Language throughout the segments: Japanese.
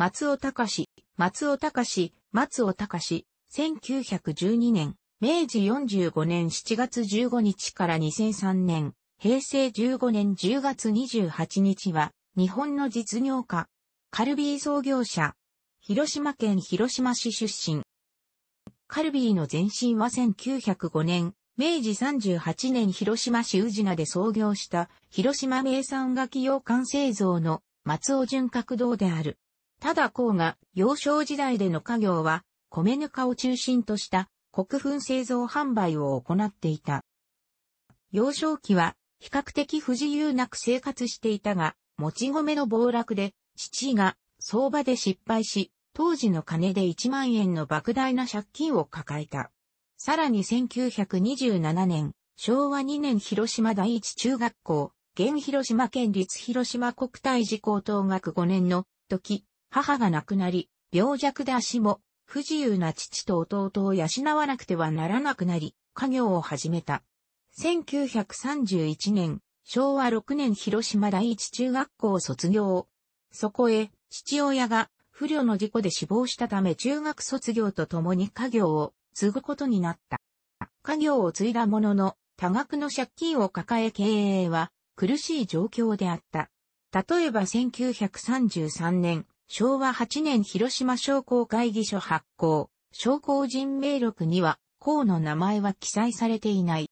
松尾隆、松尾隆、松尾隆、1912年、明治45年7月15日から2003年、平成15年10月28日は、日本の実業家、カルビー創業者、広島県広島市出身。カルビーの前身は1905年、明治38年広島市宇品で創業した広島名産楽器洋館製造の松尾潤格堂である。ただ甲が幼少時代での家業は米ぬかを中心とした国粉製造販売を行っていた。幼少期は比較的不自由なく生活していたが、もち米の暴落で父が相場で失敗し、当時の金で1万円の莫大な借金を抱えた。さらに1927年、昭和2年広島第一中学校、現広島県立広島国体寺高等学5年の時、母が亡くなり、病弱で足も不自由な父と弟を養わなくてはならなくなり、家業を始めた。1931年、昭和6年広島第一中学校を卒業。そこへ、父親が不慮の事故で死亡したため中学卒業と共に家業を継ぐことになった。家業を継いだものの、多額の借金を抱え経営は苦しい状況であった。例えば1933年、昭和8年広島商工会議所発行、商工人名録には、項の名前は記載されていない。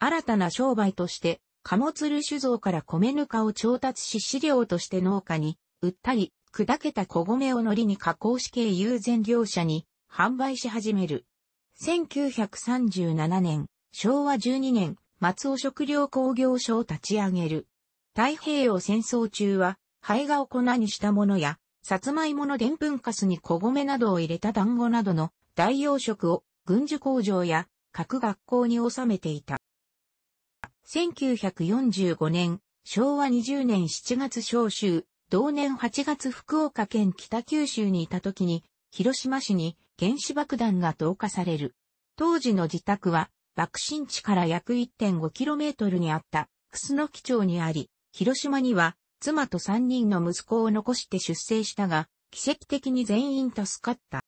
新たな商売として、貨物る酒造から米ぬかを調達し飼料として農家に、売ったり、砕けた小米を海苔に加工し系友禅業者に販売し始める。1937年、昭和12年、松尾食料工業所を立ち上げる。太平洋戦争中は、灰がを粉にしたものや、さつまいものでんぷんかすに小米などを入れた団子などの代用食を軍需工場や各学校に収めていた。1945年、昭和20年7月召集、同年8月福岡県北九州にいた時に、広島市に原子爆弾が投下される。当時の自宅は、爆心地から約 1.5km にあった、楠木町にあり、広島には妻と3人の息子を残して出征したが、奇跡的に全員助かった。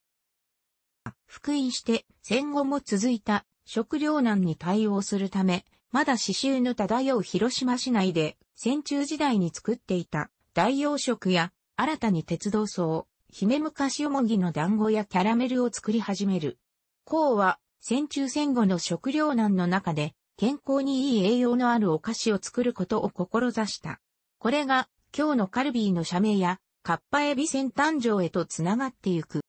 復員して戦後も続いた食糧難に対応するため、まだ刺繍の漂う広島市内で戦中時代に作っていた代用食や新たに鉄道層、姫昔おもぎの団子やキャラメルを作り始める。孔は戦中戦後の食糧難の中で健康にいい栄養のあるお菓子を作ることを志した。これが今日のカルビーの社名やカッパエビ船誕生へとつながってゆく。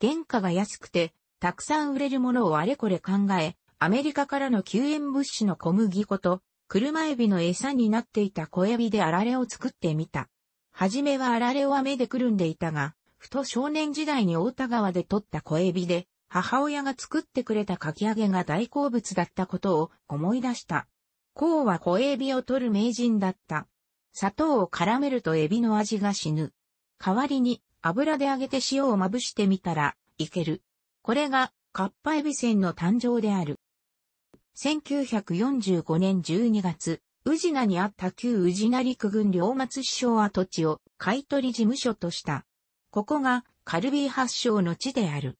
原価が安くて、たくさん売れるものをあれこれ考え、アメリカからの救援物資の小麦粉と、車エビの餌になっていた小エビであられを作ってみた。はじめはあられを雨でくるんでいたが、ふと少年時代に大田川で取った小エビで、母親が作ってくれたかき揚げが大好物だったことを思い出した。こうは小エビを取る名人だった。砂糖を絡めるとエビの味が死ぬ。代わりに油で揚げて塩をまぶしてみたらいける。これがカッパエビ船の誕生である。1945年12月、宇品にあった旧宇品陸軍両松首相跡地を買取事務所とした。ここがカルビー発祥の地である。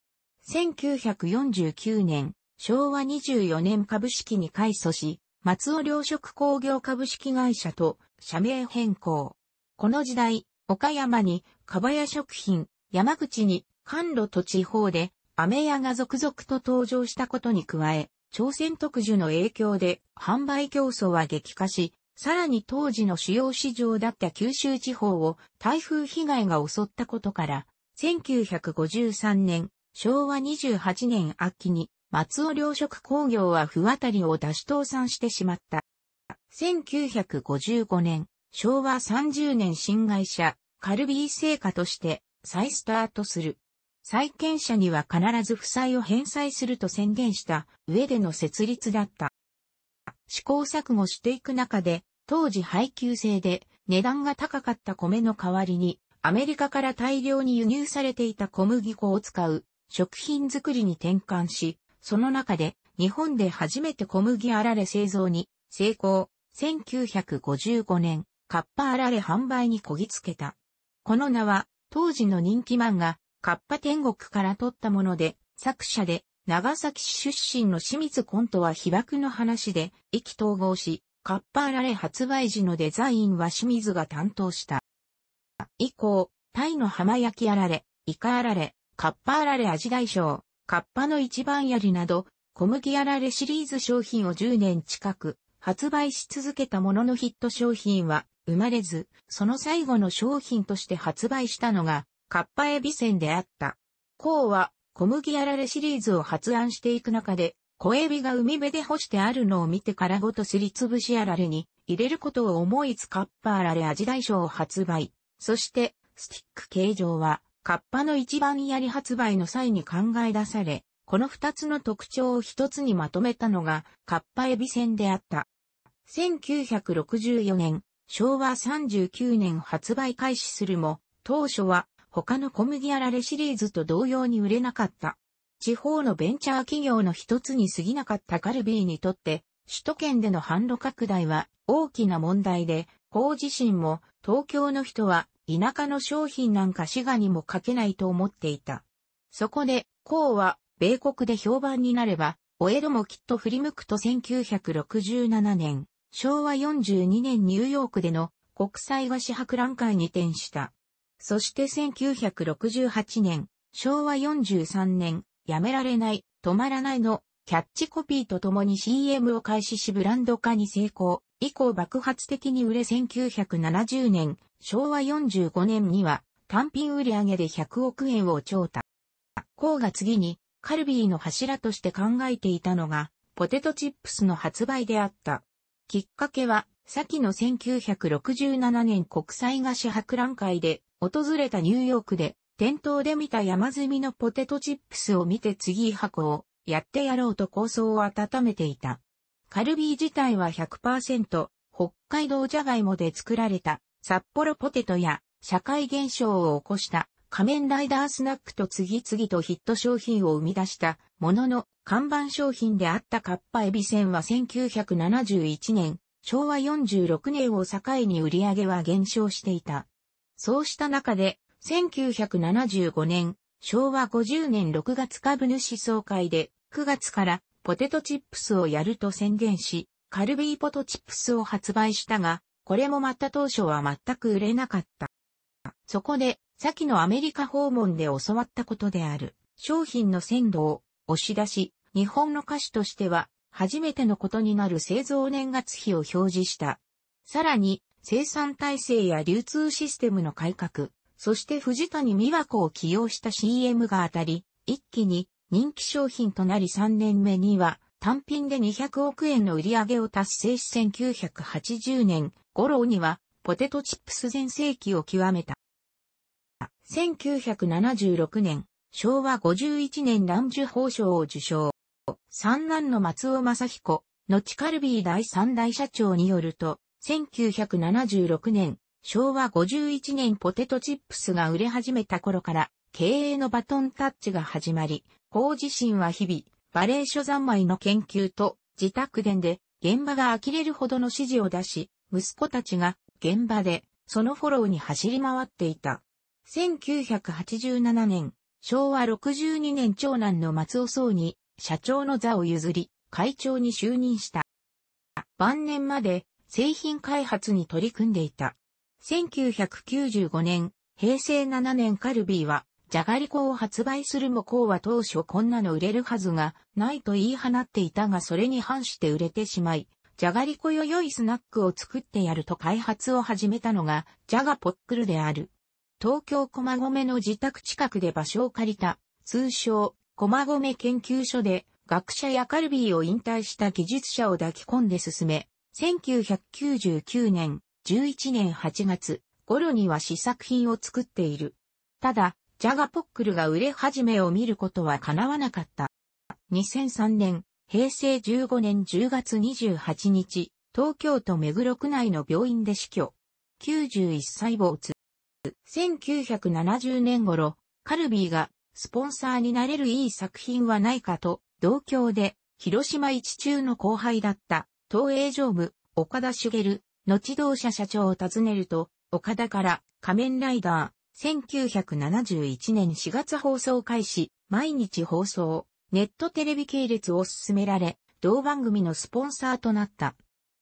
1949年、昭和24年株式に改組し、松尾良食工業株式会社と社名変更。この時代、岡山に、かばや食品、山口に、甘露と地方で、飴屋が続々と登場したことに加え、朝鮮特需の影響で、販売競争は激化し、さらに当時の主要市場だった九州地方を台風被害が襲ったことから、1953年、昭和28年秋に、松尾糧食工業は不渡りを出し倒産してしまった。1955年、昭和30年新会社、カルビー製菓として再スタートする。債権者には必ず負債を返済すると宣言した上での設立だった。試行錯誤していく中で、当時配給制で値段が高かった米の代わりに、アメリカから大量に輸入されていた小麦粉を使う食品作りに転換し、その中で日本で初めて小麦あられ製造に成功1955年、カッパあられ販売にこぎつけた。この名は、当時の人気漫画、カッパ天国から取ったもので、作者で、長崎市出身の清水コントは被爆の話で、意気統合し、カッパあられ発売時のデザインは清水が担当した。以降、タイの浜焼きあられ、イカあられ、カッパあられ味大賞、カッパの一番槍など、小麦あられシリーズ商品を10年近く、発売し続けたもののヒット商品は生まれず、その最後の商品として発売したのが、カッパエビセンであった。コウは小麦あられシリーズを発案していく中で、小エビが海辺で干してあるのを見てからごとすりつぶしあられに入れることを思いつカッパあられ味大賞を発売。そして、スティック形状は、カッパの一番やり発売の際に考え出され、この二つの特徴を一つにまとめたのが、カッパエビンであった。1964年、昭和39年発売開始するも、当初は他の小麦あられシリーズと同様に売れなかった。地方のベンチャー企業の一つに過ぎなかったカルビーにとって、首都圏での販路拡大は大きな問題で、こう自身も東京の人は田舎の商品なんか滋賀にもかけないと思っていた。そこで、こうは米国で評判になれば、お江戸もきっと振り向くと1967年、昭和42年ニューヨークでの国際和紙博覧会に転した。そして1968年、昭和43年、やめられない、止まらないのキャッチコピーとともに CM を開始しブランド化に成功。以降爆発的に売れ1970年、昭和45年には単品売上で100億円を超た。コーが次にカルビーの柱として考えていたのがポテトチップスの発売であった。きっかけは、先の1967年国際菓子博覧会で、訪れたニューヨークで、店頭で見た山積みのポテトチップスを見て次箱をやってやろうと構想を温めていた。カルビー自体は100%北海道ジャガイモで作られた札幌ポテトや社会現象を起こした仮面ライダースナックと次々とヒット商品を生み出したものの看板商品であったカッパエビセンは1971年、昭和46年を境に売り上げは減少していた。そうした中で、1975年、昭和50年6月株主総会で、9月からポテトチップスをやると宣言し、カルビーポトチップスを発売したが、これもまた当初は全く売れなかった。そこで、先のアメリカ訪問で教わったことである、商品の鮮度を押し出し、日本の菓子としては、初めてのことになる製造年月日を表示した。さらに、生産体制や流通システムの改革、そして藤谷美和子を起用した CM が当たり、一気に人気商品となり3年目には、単品で200億円の売り上げを達成し1980年頃には、ポテトチップス全盛期を極めた。1976年、昭和51年蘭寿法賞を受賞。三男の松尾正彦、後カルビー第三代社長によると、1976年、昭和51年ポテトチップスが売れ始めた頃から、経営のバトンタッチが始まり、法自身は日々、バレー所三昧の研究と自宅伝で現場が呆れるほどの指示を出し、息子たちが現場でそのフォローに走り回っていた。1987年、昭和62年長男の松尾総に社長の座を譲り、会長に就任した。晩年まで製品開発に取り組んでいた。1995年、平成7年カルビーは、じゃがりこを発売するもこうは当初こんなの売れるはずがないと言い放っていたがそれに反して売れてしまい、じゃがりこよ良いスナックを作ってやると開発を始めたのが、ジャガポックルである。東京駒込の自宅近くで場所を借りた、通称、駒込研究所で、学者やカルビーを引退した技術者を抱き込んで進め、1999年、11年8月、頃には試作品を作っている。ただ、ジャガポックルが売れ始めを見ることは叶わなかった。2003年、平成15年10月28日、東京都目黒区内の病院で死去。91歳没。1970年頃、カルビーがスポンサーになれるいい作品はないかと、同郷で広島一中の後輩だった東映常務岡田茂、後同社社長を訪ねると、岡田から仮面ライダー、1971年4月放送開始、毎日放送、ネットテレビ系列を進められ、同番組のスポンサーとなった。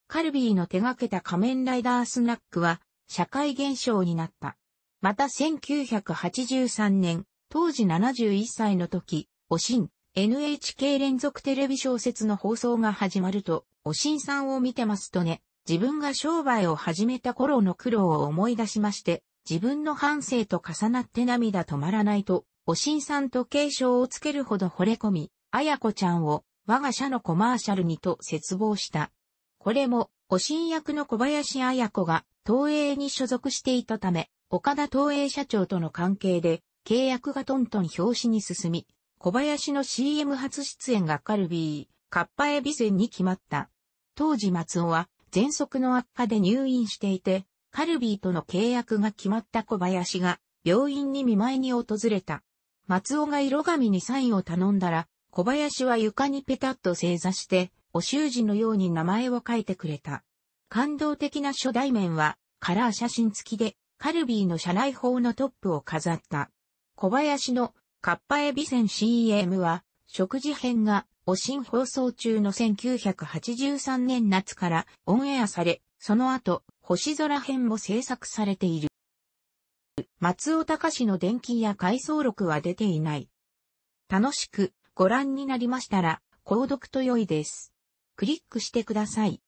カルビーの手掛けた仮面ライダースナックは、社会現象になった。また1983年、当時71歳の時、おしん、NHK 連続テレビ小説の放送が始まると、おしんさんを見てますとね、自分が商売を始めた頃の苦労を思い出しまして、自分の反省と重なって涙止まらないと、おしんさんと継承をつけるほど惚れ込み、あやこちゃんを我が社のコマーシャルにと絶望した。これも、おしん役の小林あやこが東映に所属していたため、岡田東映社長との関係で、契約がトントン表紙に進み、小林の CM 初出演がカルビー、カッパエビンに決まった。当時松尾は、喘息の悪化で入院していて、カルビーとの契約が決まった小林が、病院に見舞いに訪れた。松尾が色紙にサインを頼んだら、小林は床にペタッと正座して、お習字のように名前を書いてくれた。感動的な初代面は、カラー写真付きで、カルビーの社内法のトップを飾った。小林のカッパエビセン CM は、食事編が、お新放送中の1983年夏からオンエアされ、その後、星空編も制作されている。松尾隆の電気や回想録は出ていない。楽しくご覧になりましたら、購読と良いです。クリックしてください。